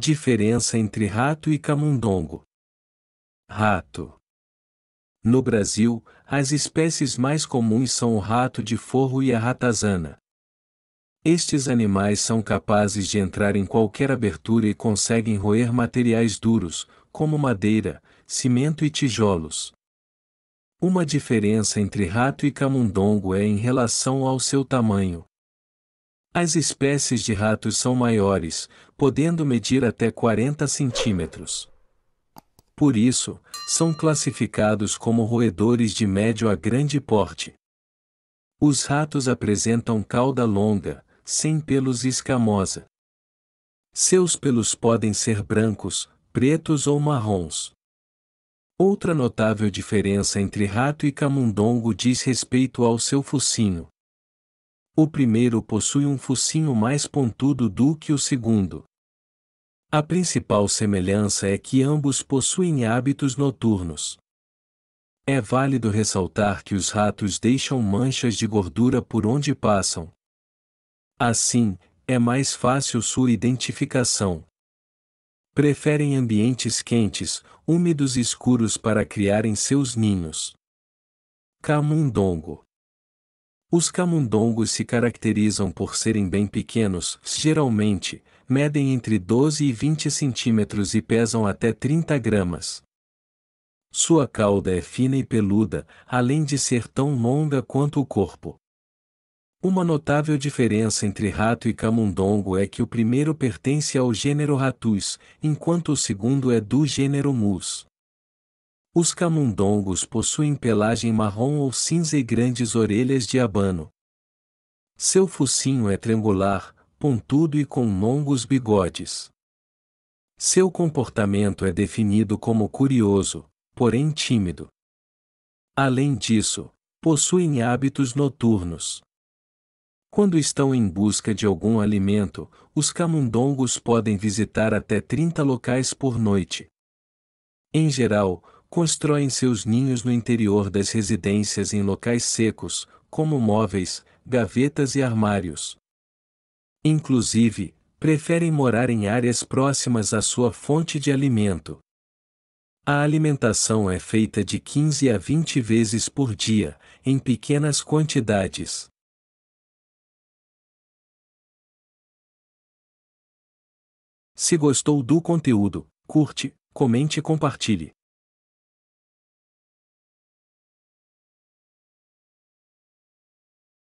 Diferença entre rato e camundongo. Rato. No Brasil, as espécies mais comuns são o rato de forro e a ratazana. Estes animais são capazes de entrar em qualquer abertura e conseguem roer materiais duros, como madeira, cimento e tijolos. Uma diferença entre rato e camundongo é em relação ao seu tamanho. As espécies de ratos são maiores, podendo medir até 40 centímetros. Por isso, são classificados como roedores de médio a grande porte. Os ratos apresentam cauda longa, sem pelos e escamosa. Seus pelos podem ser brancos, pretos ou marrons. Outra notável diferença entre rato e camundongo diz respeito ao seu focinho. O primeiro possui um focinho mais pontudo do que o segundo. A principal semelhança é que ambos possuem hábitos noturnos. É válido ressaltar que os ratos deixam manchas de gordura por onde passam. Assim, é mais fácil sua identificação. Preferem ambientes quentes, úmidos e escuros para criarem seus ninhos. Camundongo os camundongos se caracterizam por serem bem pequenos, geralmente, medem entre 12 e 20 centímetros e pesam até 30 gramas. Sua cauda é fina e peluda, além de ser tão longa quanto o corpo. Uma notável diferença entre rato e camundongo é que o primeiro pertence ao gênero ratus, enquanto o segundo é do gênero mus. Os camundongos possuem pelagem marrom ou cinza e grandes orelhas de abano. Seu focinho é triangular, pontudo e com longos bigodes. Seu comportamento é definido como curioso, porém tímido. Além disso, possuem hábitos noturnos. Quando estão em busca de algum alimento, os camundongos podem visitar até 30 locais por noite. Em geral, constroem seus ninhos no interior das residências em locais secos, como móveis, gavetas e armários. Inclusive, preferem morar em áreas próximas à sua fonte de alimento. A alimentação é feita de 15 a 20 vezes por dia, em pequenas quantidades. Se gostou do conteúdo, curte, comente e compartilhe.